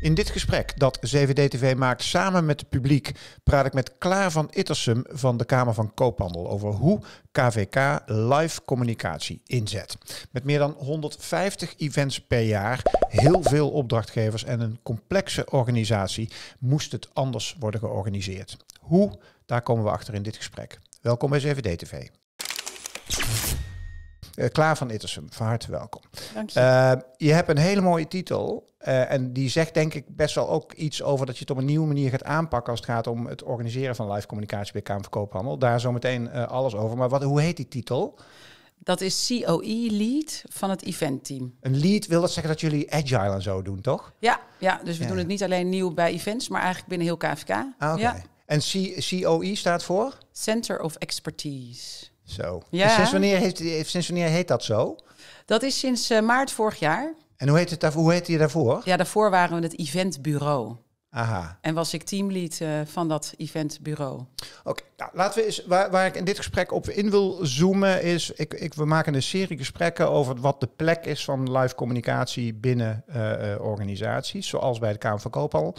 In dit gesprek dat CVD-TV maakt samen met het publiek praat ik met Klaar van Ittersum van de Kamer van Koophandel over hoe KVK live communicatie inzet. Met meer dan 150 events per jaar, heel veel opdrachtgevers en een complexe organisatie moest het anders worden georganiseerd. Hoe? Daar komen we achter in dit gesprek. Welkom bij CVD-TV. Eh, Klaar van Ittersum, van harte welkom. Dank je. Eh, je hebt een hele mooie titel. Eh, en die zegt denk ik best wel ook iets over dat je het op een nieuwe manier gaat aanpakken als het gaat om het organiseren van live communicatie bij Kamer Verkoophandel. Daar zometeen uh, alles over. Maar wat, hoe heet die titel? Dat is COE lead van het eventteam. Een lead wil dat zeggen dat jullie agile en zo doen, toch? Ja, ja dus we doen het niet alleen nieuw bij events, maar eigenlijk binnen heel KVK. Ah, En COE staat voor? Center of Expertise. Zo. Dus sinds, wanneer heeft, sinds wanneer heet dat zo? Dat is sinds eh, maart vorig jaar. En hoe heet, het hoe heet je daarvoor? Ja, daarvoor waren we het eventbureau. Aha. En was ik teamlead eh, van dat eventbureau. Oké, nou, laten we eens, waar, waar ik in dit gesprek op in wil zoomen, is: ik, ik, we maken een serie gesprekken over wat de plek is van live communicatie binnen eh, eh, organisaties, zoals bij de Kamer van Koophandel.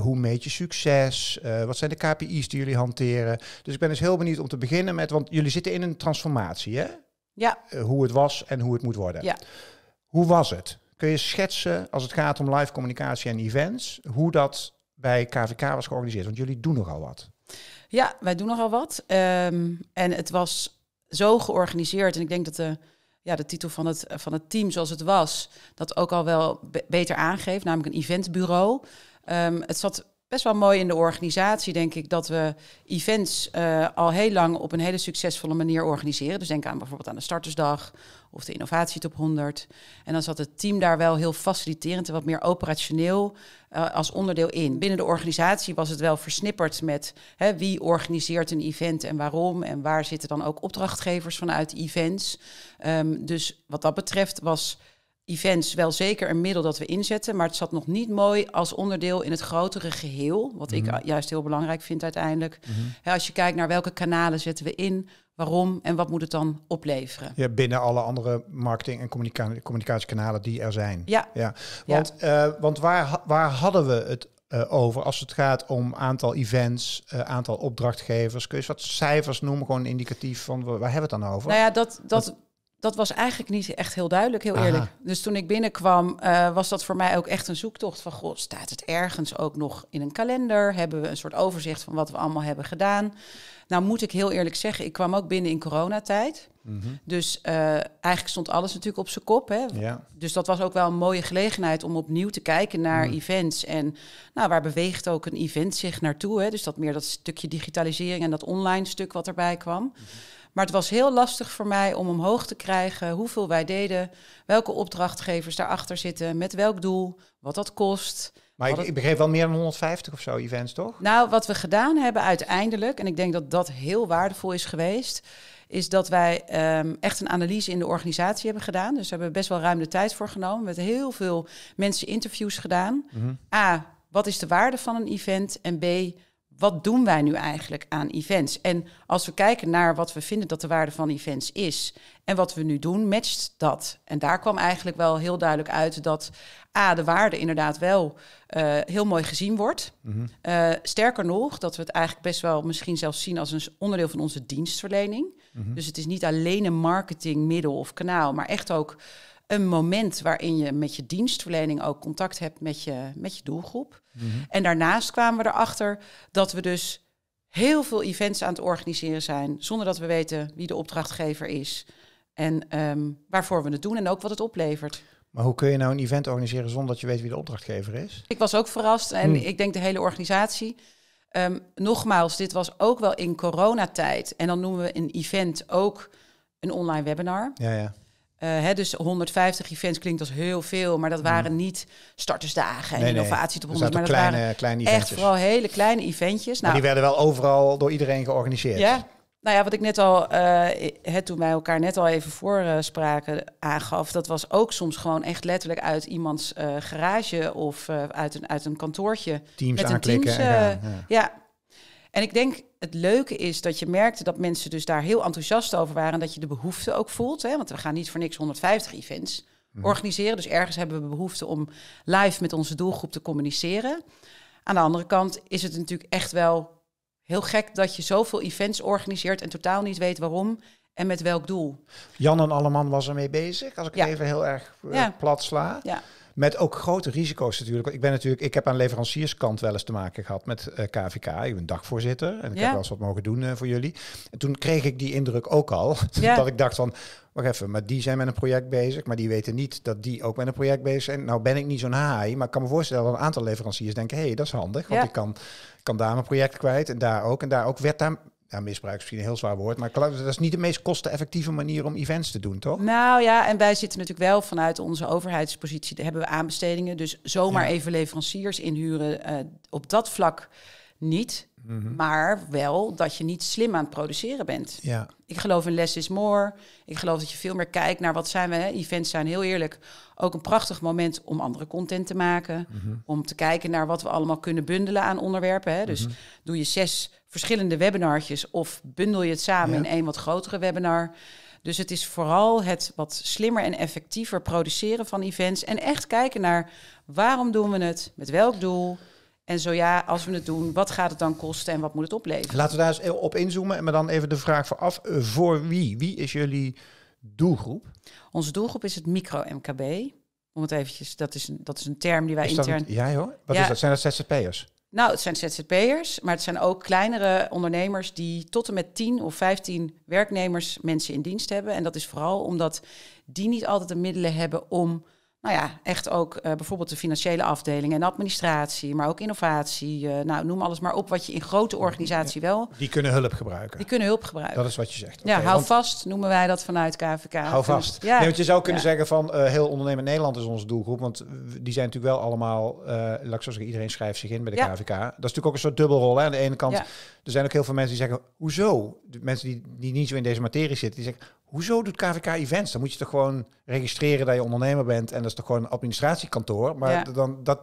hoe meet je succes? wat zijn de KPI's die jullie hanteren? Dus ik ben dus heel benieuwd om te beginnen met, want jullie zitten in een transformatie, hè? Ja. hoe het was en hoe het moet worden. Ja. Hoe was het? Kun je schetsen, als het gaat om live communicatie en events, hoe dat bij KVK was georganiseerd? Want jullie doen nogal wat. Ja, wij doen nogal wat. Ehm, en het was zo georganiseerd. En ik denk dat de, ja, de titel van het, van het team zoals het was, dat ook al wel beter aangeeft. Namelijk een eventbureau. Ehm, het zat best wel mooi in de organisatie, denk ik, dat we events eh, al heel lang op een hele succesvolle manier organiseren. Dus denk aan bijvoorbeeld aan de startersdag of de innovatietop 100. En dan zat het team daar wel heel faciliterend en wat meer operationeel eh, als onderdeel in. Binnen de organisatie was het wel versnipperd met hè, wie organiseert een event en waarom. En waar zitten dan ook opdrachtgevers vanuit events. Ehm, dus wat dat betreft was events wel zeker een middel dat we inzetten, maar het zat nog niet mooi als onderdeel in het grotere geheel, wat ik mhm. juist heel belangrijk vind uiteindelijk. Mhm. als je kijkt naar welke kanalen zetten we in, waarom en wat moet het dan opleveren. Ja, binnen alle andere marketing- en communicatiekanalen die er zijn. Ja. ja. Want, eh, want waar, waar hadden we het eh, over als het gaat om aantal events, eh, aantal opdrachtgevers? Kun je eens wat cijfers noemen, gewoon indicatief van waar hebben we het dan over? Nou ja, dat, dat, dat was eigenlijk niet echt heel duidelijk, heel eerlijk. Dus toen ik binnenkwam, eh, was dat voor mij ook echt een zoektocht van... God, staat het ergens ook nog in een kalender? Hebben we een soort overzicht van wat we allemaal hebben gedaan? Nou moet ik heel eerlijk zeggen, ik kwam ook binnen in coronatijd. Mhm. Dus eh, eigenlijk stond alles natuurlijk op zijn kop. Hè? Dus dat was ook wel een mooie gelegenheid om opnieuw te kijken naar mhm. events. En nou, waar beweegt ook een event zich naartoe? Hè? Dus dat meer dat stukje digitalisering en dat online stuk wat erbij kwam. Mm maar het was heel lastig voor mij om omhoog te krijgen hoeveel wij deden, welke opdrachtgevers daarachter zitten, met welk doel, wat dat kost. Maar ik, ik, begreep wel meer dan 150 of zo events, toch? Nou, wat we gedaan hebben uiteindelijk, en ik denk dat dat heel waardevol is geweest, is dat wij ehm, echt een analyse in de organisatie hebben gedaan. Dus we hebben best wel ruim de tijd voor genomen, met heel veel mensen interviews gedaan. Mhm. A, wat is de waarde van een event? En B, wat doen wij nu eigenlijk aan events? En als we kijken naar wat we vinden dat de waarde van events is en wat we nu doen, matcht dat. En daar kwam eigenlijk wel heel duidelijk uit dat A, de waarde inderdaad wel eh, heel mooi gezien wordt. Mhm. Eh, sterker nog, dat we het eigenlijk best wel misschien zelfs zien als een onderdeel van onze dienstverlening. Mhm. Dus het is niet alleen een marketingmiddel of kanaal, maar echt ook een moment waarin je met je dienstverlening ook contact hebt met je, met je doelgroep. Mhm. En daarnaast kwamen we erachter dat we dus heel veel events aan het organiseren zijn, zonder dat we weten wie de opdrachtgever is en ehm, waarvoor we het doen en ook wat het oplevert. Maar hoe kun je nou een event organiseren zonder dat je weet wie de opdrachtgever is? Ik was ook verrast en hmm. ik denk de hele organisatie. Ehm, nogmaals, dit was ook wel in coronatijd. En dan noemen we een event ook een online webinar. Ja, ja. Eh, hè, dus 150 events klinkt als heel veel, maar dat mm. waren niet startersdagen en innovatie nee. 100, maar dat kleine, waren eventjes. echt vooral hele kleine eventjes. Nou, maar die nou, werden wel overal door iedereen georganiseerd. Ja, nou ja, wat ik net al, uh, eh, het, toen wij elkaar net al even voorspraken, eh, uh, aangaf, dat was ook soms gewoon echt letterlijk uit iemands garage of uit, een, uit een kantoortje. Teams met Een teams, ja. ja. En ik denk, het leuke is dat je merkte dat mensen dus daar heel enthousiast over waren. Dat je de behoefte ook voelt. Hè? Want we gaan niet voor niks 150 events mhm. organiseren. Dus ergens hebben we behoefte om live met onze doelgroep te communiceren. Aan de andere kant is het natuurlijk echt wel heel gek dat je zoveel events organiseert en totaal niet weet waarom en met welk doel. Jan en Alleman was ermee bezig, als ik het even heel erg uh, ja. plat sla. Ja. Met ook grote risico's natuurlijk. Ik ben natuurlijk, ik heb aan leverancierskant wel eens te maken gehad met KVK. Eh, ik ben dagvoorzitter en ik heb wel eens wat mogen doen eh, voor jullie. En toen kreeg ik die indruk ook al. dat ik dacht van, wacht even, maar die zijn met een project bezig, maar die weten niet dat die ook met een project bezig zijn. Nou ben ik niet zo'n haai, maar ik kan me voorstellen dat een aantal leveranciers denken, hé, hey, dat is handig, want ik kan, kan daar mijn project kwijt en daar ook. En daar ook werd daar ja, nou, misbruik is misschien een heel zwaar woord, maar dat is niet de meest kosteneffectieve manier om events te doen, toch? Nou ja, en wij zitten natuurlijk wel vanuit onze overheidspositie, daar hebben we aanbestedingen, dus zomaar even leveranciers inhuren eh, op dat vlak niet. Mhm. Maar wel dat je niet slim aan het produceren bent. Ja. Ik geloof in less is more. Ik geloof dat je veel meer kijkt naar wat zijn we. Hè? Events zijn heel eerlijk ook een prachtig moment om andere content te maken. Mhm. Om te kijken naar wat we allemaal kunnen bundelen aan onderwerpen. Hè? Dus mhm. doe je zes verschillende webinartjes of bundel je het samen in één wat grotere webinar. Dus het is vooral het wat slimmer en effectiever produceren van events. En echt kijken naar waarom doen we het, met welk doel en zo ja, als we het doen, wat gaat het dan kosten en wat moet het opleveren? Laten we daar eens op inzoomen en maar dan even de vraag vooraf. Eh, voor wie? Wie is jullie doelgroep? Onze doelgroep is het micro-MKB. Om het eventjes, dat is een, dat is een term die wij dat, intern... ja hoor, wat is dat? Zijn dat ZZP'ers? Nou, het zijn ZZP'ers, maar het zijn ook kleinere ondernemers die tot en met 10 of 15 werknemers mensen in dienst hebben. En dat is vooral omdat die niet altijd de middelen hebben om nou ja, echt ook eh, bijvoorbeeld de financiële afdeling en administratie, maar ook innovatie. Eh, nou, noem alles maar op wat je in grote organisatie wel. Die kunnen hulp gebruiken. Die kunnen hulp gebruiken. Dat is wat je zegt. ja, hou vast noemen wij dat vanuit KVK. Hou vast. Ja. Nee, want je zou kunnen zeggen van eh, heel ondernemen Nederland is onze doelgroep, want die zijn natuurlijk wel allemaal, laat ik zo zeggen, iedereen schrijft zich in bij de KVK. Dat is natuurlijk ook een soort dubbelrol. Hè? Aan de ene kant, er zijn ook heel veel mensen die zeggen, hoezo? De mensen die, die niet zo in deze materie zitten, die zeggen, Hoezo doet KVK events? Dan moet je toch gewoon registreren dat je ondernemer bent. En dat is toch gewoon een administratiekantoor. Maar dan dat,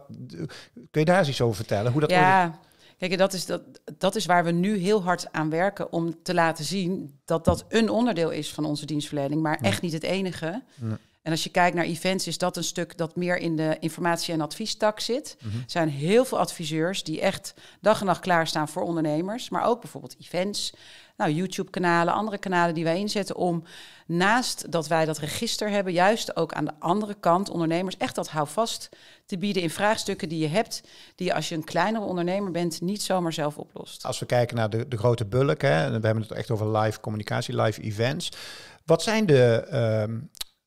kun je daar eens iets over vertellen? Hoe dat ja, kijk, dat is, dat, dat is waar we nu heel hard aan werken om te laten zien dat dat een onderdeel is van onze dienstverlening, maar echt niet het enige. En als je kijkt naar events, is dat een stuk dat meer in de informatie- en adviestak zit. Mhm. Er zijn heel veel adviseurs die echt dag en nacht klaarstaan voor ondernemers, maar ook bijvoorbeeld events, nou, YouTube-kanalen, andere kanalen die wij inzetten om naast dat wij dat register hebben, juist ook aan de andere kant ondernemers echt dat houvast te bieden in vraagstukken die je hebt, die als je een kleinere ondernemer bent niet zomaar zelf oplost. Als we kijken naar de, de grote bulk, hè, we hebben het echt over live communicatie, live events. Wat zijn de, ehm,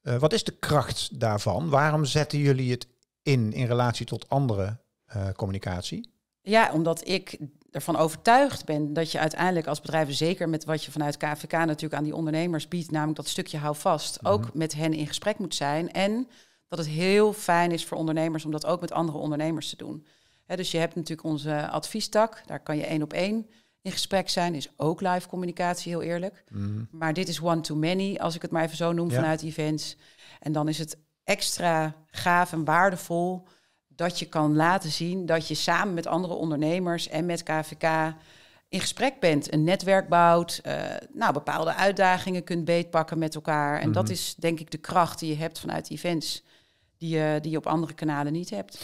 eh, wat is de kracht daarvan? Waarom zetten jullie het in in relatie tot andere eh, communicatie? Ja, omdat ik ervan overtuigd ben dat je uiteindelijk als bedrijven, zeker met wat je vanuit KVK natuurlijk aan die ondernemers biedt, namelijk dat stukje hou vast, mhm. ook met hen in gesprek moet zijn. En dat het heel fijn is voor ondernemers om dat ook met andere ondernemers te doen. dus je hebt natuurlijk onze eh, adviestak, daar kan je één op één in gesprek zijn is ook live communicatie, heel eerlijk. Mhm. Maar dit is one too many als ik het maar even zo noem, vanuit events. En dan is het extra gaaf en waardevol dat je kan laten zien dat je samen met andere ondernemers en met KVK in gesprek bent, een netwerk bouwt, eh, nou, bepaalde uitdagingen kunt beetpakken met elkaar. En dat mhm. is denk ik de kracht die je hebt vanuit events, die je, die je op andere kanalen niet hebt.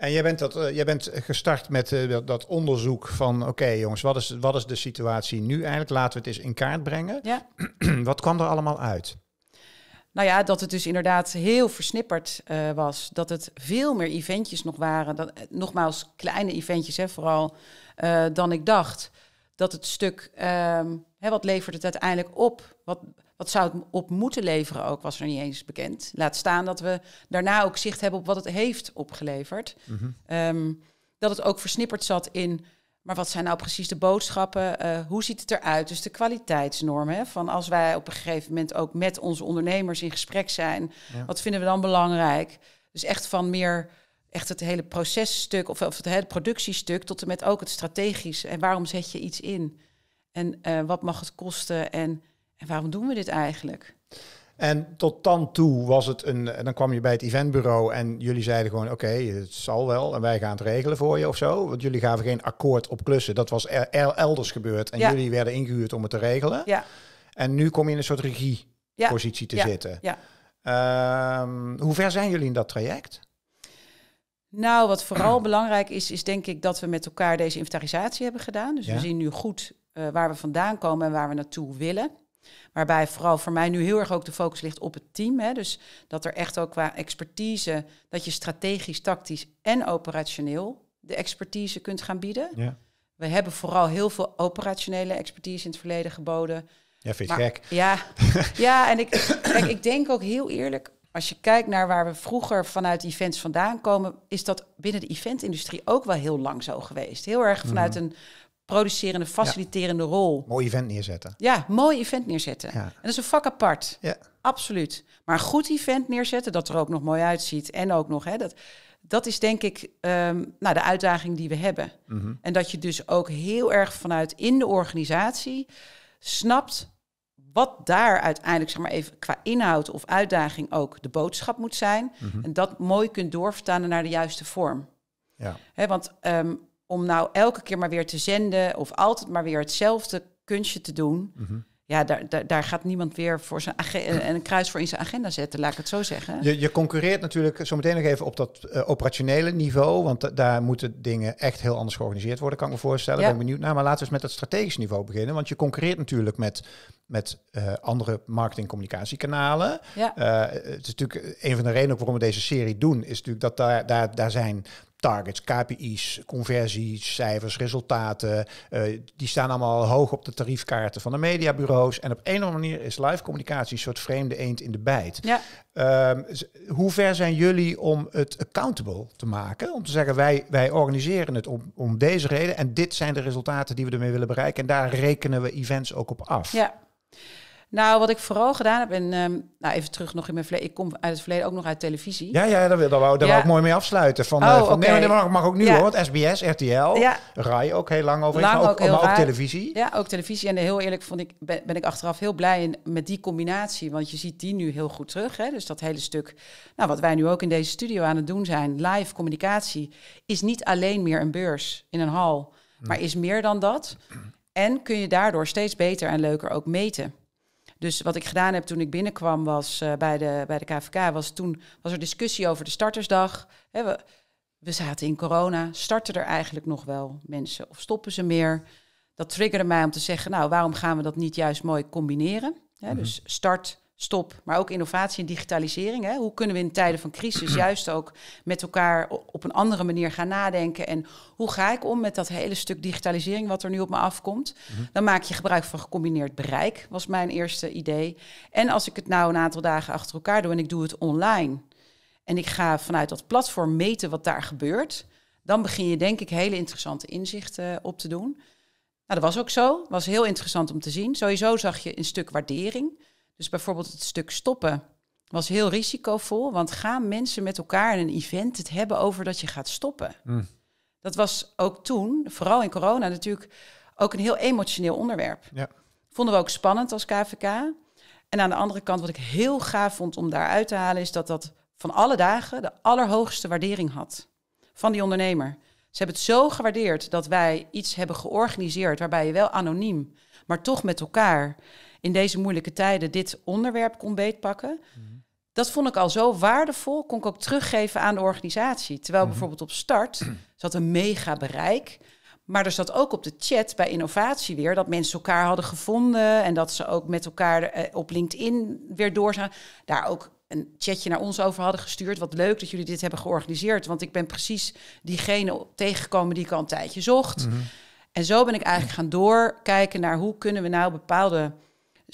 En jij bent, dat, eh, jij bent gestart met eh, dat, onderzoek van, oké jongens, wat is, wat is de situatie nu eigenlijk? Laten we het eens in kaart brengen. Ja. wat kwam er allemaal uit? Nou ja, dat het dus inderdaad heel versnipperd eh, was. Dat het veel meer eventjes nog waren. Dat, nogmaals, kleine eventjes hè, vooral, dan ik dacht. Dat het stuk... Ehm, hè, wat levert het uiteindelijk op? Wat, wat zou het op moeten leveren ook, was er niet eens bekend. Laat staan dat we daarna ook zicht hebben op wat het heeft opgeleverd. Mhm. Ehm, dat het ook versnipperd zat in, maar wat zijn nou precies de boodschappen? Eh, hoe ziet het eruit? Dus de kwaliteitsnormen. Van als wij op een gegeven moment ook met onze ondernemers in gesprek zijn, wat vinden we dan belangrijk? Dus echt van meer echt het hele processtuk of, of het hele productiestuk tot en met ook het strategisch. En waarom zet je iets in? En eh, wat mag het kosten en, en waarom doen we dit eigenlijk? En tot dan toe was het een. Dan kwam je bij het eventbureau en jullie zeiden gewoon: Oké, het zal wel. En wij gaan het regelen voor je of zo. Want jullie gaven geen akkoord op klussen. Dat was er, elders gebeurd. En jullie werden ingehuurd om het te regelen. Ja. En nu kom je in een soort regiepositie te zitten. Ja. Ehm, hoe ver zijn jullie in dat traject? Nou, wat vooral belangrijk is, is denk ik dat we met elkaar deze inventarisatie hebben gedaan. Dus we zien nu goed eh, waar we vandaan komen en waar we naartoe willen. Waarbij vooral voor mij nu heel erg ook de focus ligt op het team. Hè? Dus dat er echt ook qua expertise, dat je strategisch, tactisch en operationeel de expertise kunt gaan bieden. Ja. We hebben vooral heel veel operationele expertise in het verleden geboden. Ja, vind je gek? Ja, ja en ik, ik denk ook heel eerlijk, als je kijkt naar waar we vroeger vanuit events vandaan komen, is dat binnen de eventindustrie ook wel heel lang zo geweest. Heel erg vanuit mhm. een producerende, faciliterende rol. Mooi event neerzetten. Ja, mooi event neerzetten. En dat is een vak apart. Ja. Absoluut. Maar een goed event neerzetten, dat er ook nog mooi uitziet. En ook nog, hè, dat, dat is denk ik ehm, nou, de uitdaging die we hebben. Mhm. En dat je dus ook heel erg vanuit in de organisatie snapt wat daar uiteindelijk, zeg maar even qua inhoud of uitdaging ook de boodschap moet zijn. Mhm. En dat mooi kunt doorvertalen naar de juiste vorm. Ja. want um, om nou elke keer maar weer te zenden of altijd maar weer hetzelfde kunstje te doen. Mhm. Ja, daar, daar, daar, gaat niemand weer voor zijn en eh, een kruis voor in zijn agenda zetten, laat ik het zo zeggen. Je, je concurreert natuurlijk zometeen nog even op dat eh, operationele niveau, want daar moeten dingen echt heel anders georganiseerd worden, kan ik me voorstellen. Ja. Ben benieuwd naar, maar laten we eens met het strategisch niveau beginnen, want je concurreert natuurlijk met, met eh, andere marketing-communicatiekanalen. Ja. het is natuurlijk een van de redenen waarom we deze serie doen, is natuurlijk dat daar, daar, daar zijn targets, KPI's, conversies, cijfers, resultaten. Eh, die staan allemaal hoog op de tariefkaarten van de mediabureaus. En op een of andere manier is live communicatie een soort vreemde eend in de bijt. Ja. Ehm, hoe ver zijn jullie om het accountable te maken? Om te zeggen, wij, wij organiseren het om, om deze reden. En dit zijn de resultaten die we ermee willen bereiken. En daar rekenen we events ook op af. Ja. Nou, wat ik vooral gedaan heb, en ehm, nou, even terug nog in mijn verleden. Ik kom uit het verleden ook nog uit televisie. Ja, ja daar, daar, wou, daar wou ik mooi mee afsluiten. Van, eh, oh, van nee, dat mag, mag, ook nu hoor. SBS, RTL, ja. RAI ook heel lang over. Lang maar ook, ook, heel maar ook televisie. Ja, ook televisie. En heel eerlijk vond ik, ben, ik achteraf heel blij met die combinatie. Want je ziet die nu heel goed terug. Hè? Dus dat hele stuk, nou, wat wij nu ook in deze studio aan het doen zijn, live communicatie, is niet alleen meer een beurs in een hal. Maar mm. is meer dan dat. En kun je daardoor steeds beter en leuker ook meten. Dus wat ik gedaan heb toen ik binnenkwam was, eh, bij, de, bij de KVK, was toen was er discussie over de startersdag. we, we zaten in corona, starten er eigenlijk nog wel mensen of stoppen ze meer? Dat triggerde mij om te zeggen, nou waarom gaan we dat niet juist mooi combineren? Mhm. Dus start stop, maar ook innovatie en digitalisering. Hè? Hoe kunnen we in tijden van crisis juist ook met elkaar op een andere manier gaan nadenken? En hoe ga ik om met dat hele stuk digitalisering wat er nu op me afkomt? Mhm. Dan maak je gebruik van gecombineerd bereik, was mijn eerste idee. En als ik het nou een aantal dagen achter elkaar doe en ik doe het online en ik ga vanuit dat platform meten wat daar gebeurt, dan begin je denk ik hele interessante inzichten eh, op te doen. Nou, dat was ook zo. Was heel interessant om te zien. Sowieso zag je een stuk waardering. Dus bijvoorbeeld het stuk stoppen was heel risicovol, want gaan mensen met elkaar in een event het hebben over dat je gaat stoppen? Hmm. Dat was ook toen, vooral in corona natuurlijk, ook een heel emotioneel onderwerp. Ja. Vonden we ook spannend als KVK. En aan de andere kant, wat ik heel gaaf vond om daaruit te halen, is dat dat van alle dagen de allerhoogste waardering had van die ondernemer. Ze hebben het zo gewaardeerd dat wij iets hebben georganiseerd waarbij je wel anoniem, maar toch met elkaar in deze moeilijke tijden dit onderwerp kon beetpakken. Mhm. Dat vond ik al zo waardevol, kon ik ook teruggeven aan de organisatie. Terwijl mhm. bijvoorbeeld op start zat een mega bereik. Maar er zat ook op de chat bij innovatie weer dat mensen elkaar hadden gevonden en dat ze ook met elkaar eh, op LinkedIn weer door Daar ook een chatje naar ons over hadden gestuurd. Wat leuk dat jullie dit hebben georganiseerd, want ik ben precies diegene tegengekomen die ik al een tijdje zocht. Mhm. En zo ben ik eigenlijk gaan doorkijken naar hoe kunnen we nou bepaalde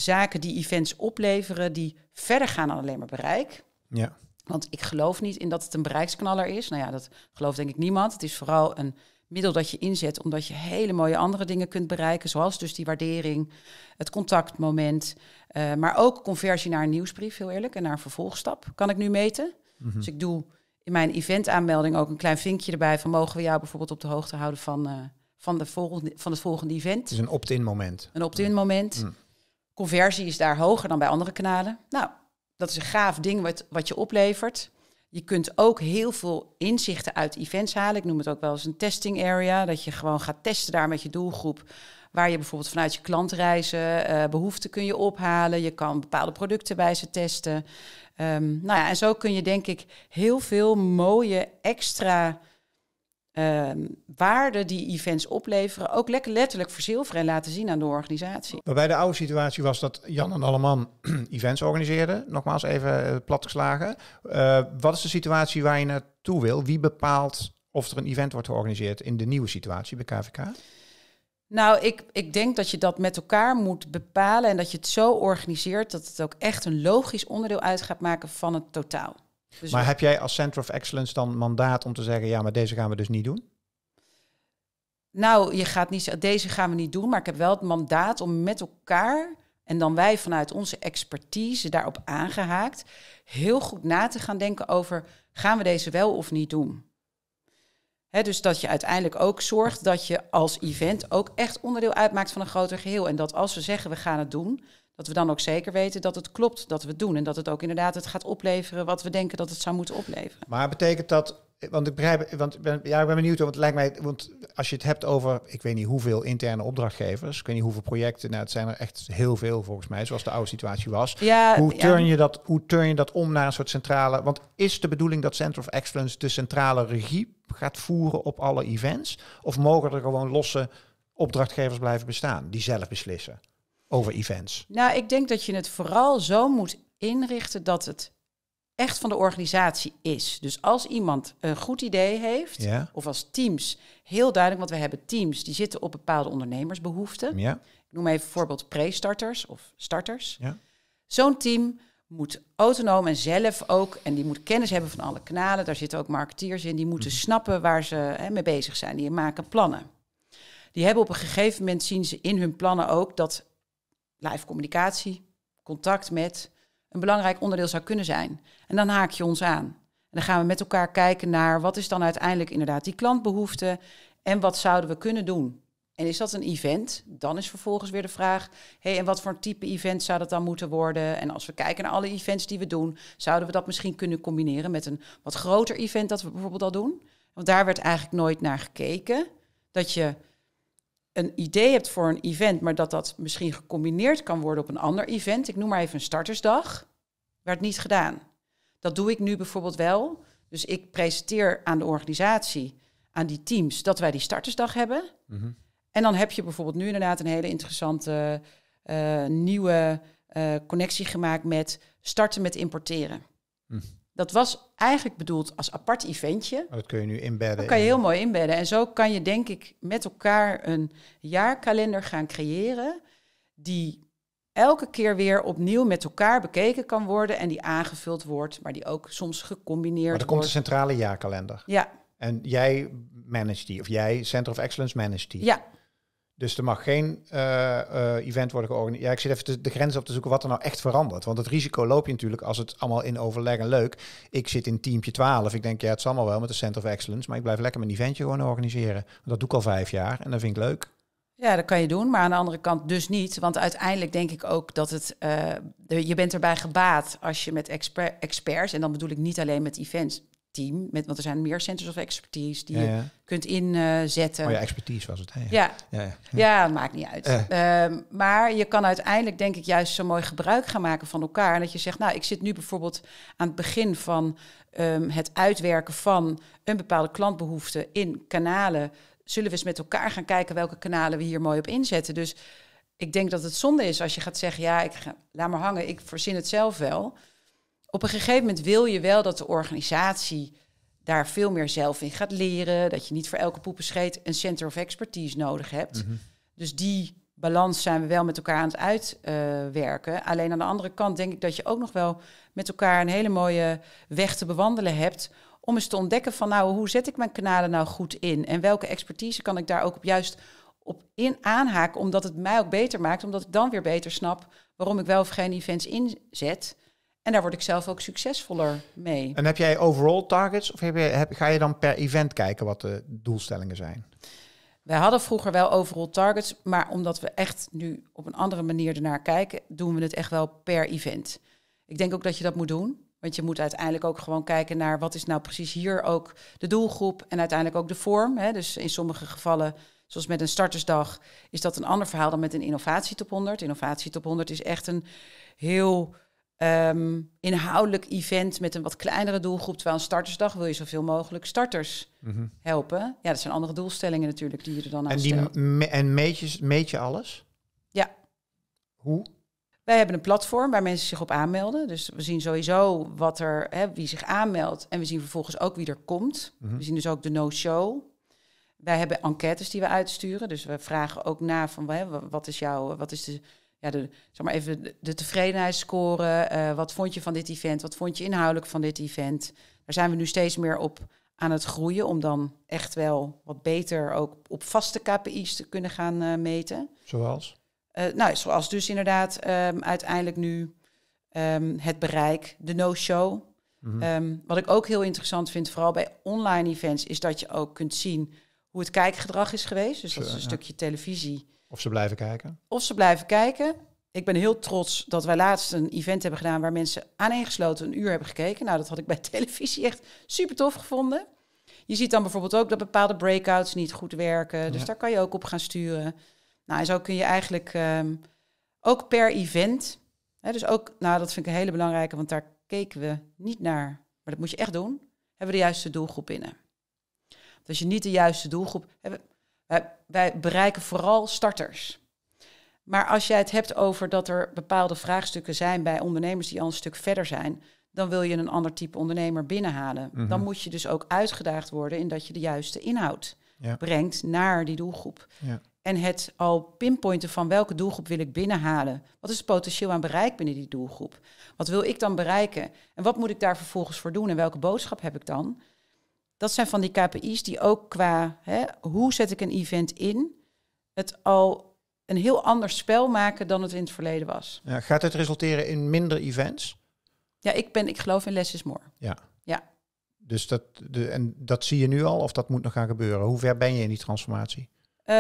zaken die events opleveren, die verder gaan dan alleen maar bereik. Ja. Want ik geloof niet in dat het een bereiksknaller is. Nou ja, dat gelooft denk ik niemand. Het is vooral een middel dat je inzet omdat je hele mooie andere dingen kunt bereiken. Zoals dus die waardering, het contactmoment. Eh, maar ook conversie naar een nieuwsbrief, heel eerlijk. En naar een vervolgstap kan ik nu meten. Mhm. Dus ik doe in mijn eventaanmelding ook een klein vinkje erbij van mogen we jou bijvoorbeeld op de hoogte houden van, eh, van, de volgende, van het volgende event. Het is een opt-in moment. Een opt-in moment. Mm. Conversie is daar hoger dan bij andere kanalen. Nou, dat is een gaaf ding wat, wat je oplevert. Je kunt ook heel veel inzichten uit events halen. Ik noem het ook wel eens een testing area. Dat je gewoon gaat testen daar met je doelgroep. Waar je bijvoorbeeld vanuit je klantreizen uh, behoeften kun je ophalen. Je kan bepaalde producten bij ze testen. Ehm, nou ja, en zo kun je denk ik heel veel mooie extra Ehm, waarde die events opleveren ook lekker letterlijk verzilveren en laten zien aan de organisatie. Waarbij bij de oude situatie was dat Jan en Alleman events organiseerden, nogmaals even eh, platgeslagen. Eh, wat is de situatie waar je naartoe wil? Wie bepaalt of er een event wordt georganiseerd in de nieuwe situatie bij KVK? Nou, ik, ik denk dat je dat met elkaar moet bepalen en dat je het zo organiseert dat het ook echt een logisch onderdeel uit gaat maken van het totaal. Dus maar heb jij als Center of Excellence dan mandaat om te zeggen, ja, maar deze gaan we dus niet doen? Nou, je gaat niet deze gaan we niet doen, maar ik heb wel het mandaat om met elkaar en dan wij vanuit onze expertise daarop aangehaakt, heel goed na te gaan denken over, gaan we deze wel of niet doen? dus dat je uiteindelijk ook zorgt dat je als event ook echt onderdeel uitmaakt van een groter geheel. En dat als we zeggen we gaan het doen, dat we dan ook zeker weten dat het klopt dat we het doen. En dat het ook inderdaad het gaat opleveren wat we denken dat het zou moeten opleveren. Maar betekent dat, want ik begrijp, want ben, ja, ik ben benieuwd, want het lijkt mij, want als je het hebt over, ik weet niet hoeveel interne opdrachtgevers, ik weet niet hoeveel projecten, nou het zijn er echt heel veel volgens mij, zoals de oude situatie was. hoe, turn je dat, hoe turn je dat om naar een soort centrale, want is de bedoeling dat Center of Excellence de centrale regie gaat voeren op alle events? Of mogen er gewoon losse opdrachtgevers blijven bestaan die zelf beslissen? over events? Nou, ik denk dat je het vooral zo moet inrichten dat het echt van de organisatie is. Dus als iemand een goed idee heeft, of als teams, heel duidelijk, want we hebben teams die zitten op bepaalde ondernemersbehoeften. Ja. Ik noem even bijvoorbeeld pre-starters of starters. Ja. Zo'n team moet autonoom en zelf ook, en die moet kennis hebben van alle kanalen, daar zitten ook marketeers in, die moeten mhm. snappen waar ze hè, mee bezig zijn, die maken plannen. Die hebben op een gegeven moment, zien ze in hun plannen ook dat live communicatie, contact met, een belangrijk onderdeel zou kunnen zijn. En dan haak je ons aan. En dan gaan we met elkaar kijken naar wat is dan uiteindelijk inderdaad die klantbehoefte en wat zouden we kunnen doen. En is dat een event? Dan is vervolgens weer de vraag: hey, en wat voor type event zou dat dan moeten worden? En als we kijken naar alle events die we doen, zouden we dat misschien kunnen combineren met een wat groter event dat we bijvoorbeeld al doen? Want daar werd eigenlijk nooit naar gekeken. Dat je een idee hebt voor een event, maar dat dat misschien gecombineerd kan worden op een ander event. Ik noem maar even een startersdag. Werd niet gedaan. Dat doe ik nu bijvoorbeeld wel. Dus ik presenteer aan de organisatie, aan die teams, dat wij die startersdag hebben. Mhm. En dan heb je bijvoorbeeld nu inderdaad een hele interessante eh, nieuwe eh, connectie gemaakt met starten met importeren. Dat was eigenlijk bedoeld als apart eventje. Oh, dat kun je nu inbedden. Dat kan je heel mooi inbedden. En zo kan je denk ik met elkaar een jaarkalender gaan creëren die elke keer weer opnieuw met elkaar bekeken kan worden en die aangevuld wordt, maar die ook soms gecombineerd wordt. Maar er komt een centrale jaarkalender. Ja. En jij manage die, of jij Center of Excellence manage die. Ja. Dus er mag geen eh, eh, event worden georganiseerd. Ja, ik zit even de, grens op te zoeken wat er nou echt verandert. Want het risico loop je natuurlijk als het allemaal in overleg en leuk. Ik zit in teampje 12. Ik denk, ja, het zal allemaal wel met de Center of Excellence. Maar ik blijf lekker mijn eventje gewoon organiseren. Dat doe ik al vijf jaar en dat vind ik leuk. Ja, dat kan je doen, maar aan de andere kant dus niet. Want uiteindelijk denk ik ook dat het. Eh, je bent erbij gebaat als je met experts, en dan bedoel ik niet alleen met events, team. Met, want er zijn meer centers of expertise die je kunt inzetten. oh ja, expertise was het. Hè? Ja. Ja, ja. maakt niet uit. Ehm, maar je kan uiteindelijk denk ik juist zo mooi gebruik gaan maken van elkaar. En dat je zegt, nou, ik zit nu bijvoorbeeld aan het begin van ehm, het uitwerken van een bepaalde klantbehoefte in kanalen. Zullen we eens met elkaar gaan kijken welke kanalen we hier mooi op inzetten. Dus ik denk dat het zonde is als je gaat zeggen, ja, ik ga, laat maar hangen, ik verzin het zelf wel op een gegeven moment wil je wel dat de organisatie daar veel meer zelf in gaat leren. Dat je niet voor elke poepenscheet een center of expertise nodig hebt. Mhm. Dus die balans zijn we wel met elkaar aan het uitwerken. Alleen aan de andere kant denk ik dat je ook nog wel met elkaar een hele mooie weg te bewandelen hebt. Om eens te ontdekken van nou, hoe zet ik mijn kanalen nou goed in? En welke expertise kan ik daar ook op juist op in aanhaken? Omdat het mij ook beter maakt. Omdat ik dan weer beter snap waarom ik wel of geen events inzet. En daar word ik zelf ook succesvoller mee. En heb jij overall targets of ga je dan per event kijken wat de doelstellingen zijn? Wij hadden vroeger wel overall targets, maar omdat we echt nu op een andere manier ernaar kijken, doen we het echt wel per event. Ik denk ook dat je dat moet doen. Want je moet uiteindelijk ook gewoon kijken naar wat is nou precies hier ook de doelgroep en uiteindelijk ook de vorm. Hè? Dus in sommige gevallen, zoals met een startersdag, is dat een ander verhaal dan met een innovatie top 100. Innovatie 100 is echt een heel Ehm, inhoudelijk event met een wat kleinere doelgroep. Terwijl een startersdag wil je zoveel mogelijk starters mhm. helpen. Ja, dat zijn andere doelstellingen natuurlijk die je er dan aan en die stelt. en meet je, alles? Ja. Hoe? Wij hebben een platform waar mensen zich op aanmelden. Dus we zien sowieso wat er, hè, wie zich aanmeldt. En we zien vervolgens ook wie er komt. Mhm. We zien dus ook de no-show. Wij hebben enquêtes die we uitsturen. Dus we vragen ook na van hè, wat is jouw, wat is de ja, de, zeg maar even de tevredenheid eh, wat vond je van dit event? Wat vond je inhoudelijk van dit event? Daar zijn we nu steeds meer op aan het groeien om dan echt wel wat beter ook op vaste KPI's te kunnen gaan eh, meten. Zoals? Eh, nou, zoals dus inderdaad ehm, uiteindelijk nu ehm, het bereik, de no-show. Mhm. Ehm, wat ik ook heel interessant vind, vooral bij online events, is dat je ook kunt zien hoe het kijkgedrag is geweest. Dus dat is een stukje televisie. Of ze blijven kijken. Of ze blijven kijken. Ik ben heel trots dat wij laatst een event hebben gedaan waar mensen aaneengesloten een uur hebben gekeken. Nou, dat had ik bij televisie echt super tof gevonden. Je ziet dan bijvoorbeeld ook dat bepaalde breakouts niet goed werken. Dus daar kan je ook op gaan sturen. Nou, en zo kun je eigenlijk ehm, ook per event. Hè, dus ook, nou, dat vind ik een hele belangrijke, want daar keken we niet naar. Maar dat moet je echt doen. Hebben we de juiste doelgroep binnen? Want als je niet de juiste doelgroep hebt. Wij, bereiken vooral starters. Maar als jij het hebt over dat er bepaalde vraagstukken zijn bij ondernemers die al een stuk verder zijn, dan wil je een ander type ondernemer binnenhalen. Dan mhm. moet je dus ook uitgedaagd worden in dat je de juiste inhoud brengt naar die doelgroep. Ja. En het al pinpointen van welke doelgroep wil ik binnenhalen. Wat is het potentieel aan bereik binnen die doelgroep? Wat wil ik dan bereiken? En wat moet ik daar vervolgens voor doen? En welke boodschap heb ik dan? dat zijn van die KPI's die ook qua hè, hoe zet ik een event in, het al een heel ander spel maken dan het in het verleden was. Ja, gaat het resulteren in minder events? Ja, ik, ben, ik geloof in less is more. Ja. ja. Dus dat, de, en dat zie je nu al of dat moet nog gaan gebeuren? Hoe ver ben je in die transformatie? Eh,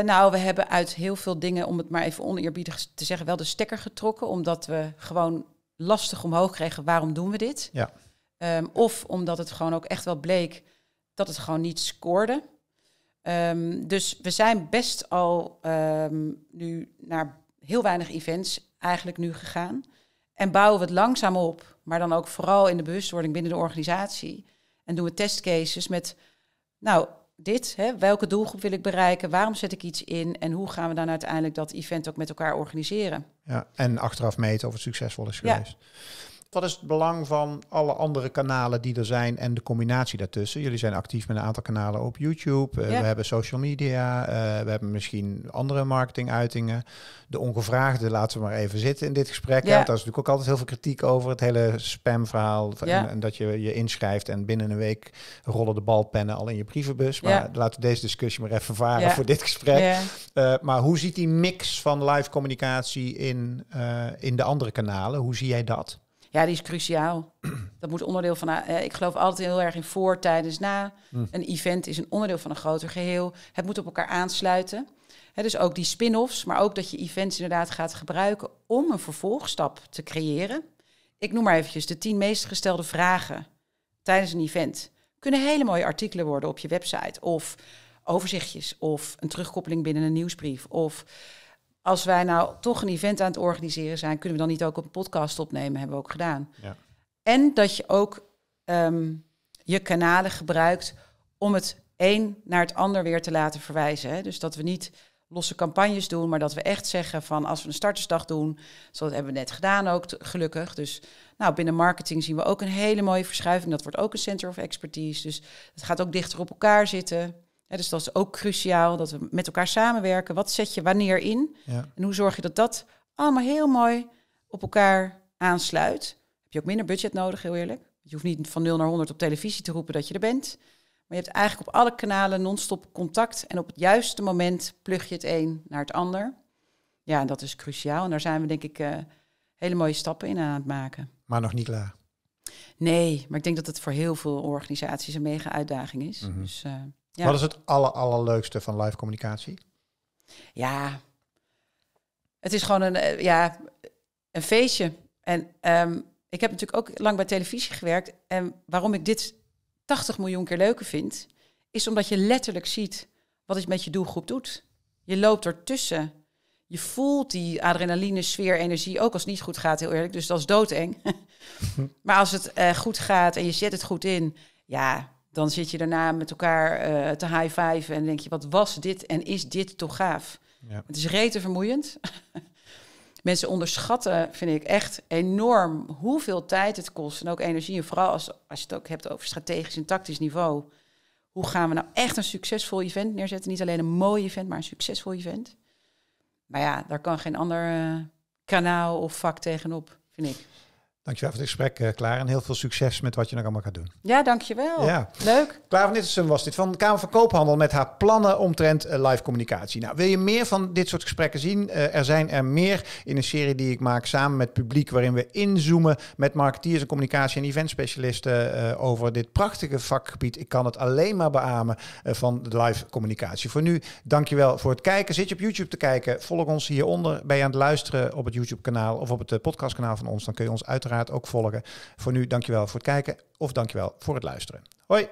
nou, we hebben uit heel veel dingen, om het maar even oneerbiedig te zeggen, wel de stekker getrokken. Omdat we gewoon lastig omhoog kregen, waarom doen we dit? Ja. Ehm, of omdat het gewoon ook echt wel bleek dat het gewoon niet scoorde. Ehm, dus we zijn best al ehm, nu naar heel weinig events eigenlijk nu gegaan. En bouwen we het langzaam op, maar dan ook vooral in de bewustwording binnen de organisatie. En doen we testcases met, nou, dit, hè, welke doelgroep wil ik bereiken, waarom zet ik iets in en hoe gaan we dan uiteindelijk dat event ook met elkaar organiseren. Ja, en achteraf meten of het succesvol is geweest. Ja. Wat is het belang van alle andere kanalen die er zijn en de combinatie daartussen? Jullie zijn actief met een aantal kanalen op YouTube. Eh, we hebben social media. Eh, we hebben misschien andere marketinguitingen. De ongevraagde laten we maar even zitten in dit gesprek. Ja. daar is natuurlijk ook altijd heel veel kritiek over. Het hele spamverhaal. En, en, dat je je inschrijft en binnen een week rollen de balpennen al in je brievenbus. Maar laten we deze discussie maar even varen voor dit gesprek. Eh, maar hoe ziet die mix van live communicatie in, in de andere kanalen? Hoe zie jij dat? Ja, die is cruciaal. Dat moet onderdeel van. Uh, ik geloof altijd heel erg in voor, tijdens, na. Mm. Een event is een onderdeel van een groter geheel. Het moet op elkaar aansluiten. He, dus ook die spin-offs, maar ook dat je events inderdaad gaat gebruiken om een vervolgstap te creëren. Ik noem maar eventjes de tien meest gestelde vragen tijdens een event. Kunnen hele mooie artikelen worden op je website of overzichtjes of een terugkoppeling binnen een nieuwsbrief of als wij nou toch een event aan het organiseren zijn, kunnen we dan niet ook een podcast opnemen? Hebben we ook gedaan. Ja. En dat je ook ehm, je kanalen gebruikt om het een naar het ander weer te laten verwijzen. Hè? Dus dat we niet losse campagnes doen, maar dat we echt zeggen van als we een startersdag doen, zo dat hebben we net gedaan ook gelukkig. Dus nou, binnen marketing zien we ook een hele mooie verschuiving. Dat wordt ook een center of expertise. Dus het gaat ook dichter op elkaar zitten. Ja, dus dat is ook cruciaal, dat we met elkaar samenwerken. Wat zet je wanneer in? En hoe zorg je dat dat allemaal heel mooi op elkaar aansluit? Heb je ook minder budget nodig, heel eerlijk. Je hoeft niet van 0 naar 100 op televisie te roepen dat je er bent. Maar je hebt eigenlijk op alle kanalen non-stop contact. En op het juiste moment plug je het een naar het ander. Ja, en dat is cruciaal. En daar zijn we denk ik eh, hele mooie stappen in aan het maken. Maar nog niet klaar. Nee, maar ik denk dat het voor heel veel organisaties een mega uitdaging is. Mhm. Dus eh, wat is het aller, allerleukste van live communicatie? Ja, het is gewoon een, eh, ja, een feestje. En ehm, ik heb natuurlijk ook lang bij televisie gewerkt. En waarom ik dit 80 miljoen keer leuker vind, is omdat je letterlijk ziet wat het met je doelgroep doet. Je loopt ertussen. Je voelt die adrenaline, sfeer, energie, ook als het niet goed gaat, heel eerlijk. Dus dat is doodeng. maar als het eh, goed gaat en je zet het goed in, ja, dan zit je daarna met elkaar eh, te high five en denk je, wat was dit en is dit toch gaaf? Het is rete vermoeiend. Mensen onderschatten, vind ik echt enorm hoeveel tijd het kost en ook energie. En vooral als, als je het ook hebt over strategisch en tactisch niveau. Hoe gaan we nou echt een succesvol event neerzetten? Niet alleen een mooi event, maar een succesvol event. Maar ja, daar kan geen ander eh, kanaal of vak tegenop, vind ik. Dankjewel voor het gesprek, Klaar. Eh, en heel veel succes met wat je nog allemaal gaat doen. Ja, dankjewel. Ja. Leuk. Klaar van was dit van de Kamer van Koophandel met haar plannen omtrent eh, live communicatie. Nou, wil je meer van dit soort gesprekken zien? Eh, er zijn er meer in een serie die ik maak samen met publiek, waarin we inzoomen met marketeers en communicatie- en eventspecialisten over dit prachtige vakgebied. Ik kan het alleen maar beamen van de live communicatie. Voor nu, dankjewel voor het kijken. Zit je op YouTube te kijken? Volg ons hieronder. Ben je aan het luisteren op het YouTube-kanaal of op het podcastkanaal van ons? Dan kun je ons uiteraard uiteraard ook volgen. Voor nu, dankjewel voor het kijken of dankjewel voor het luisteren. Hoi!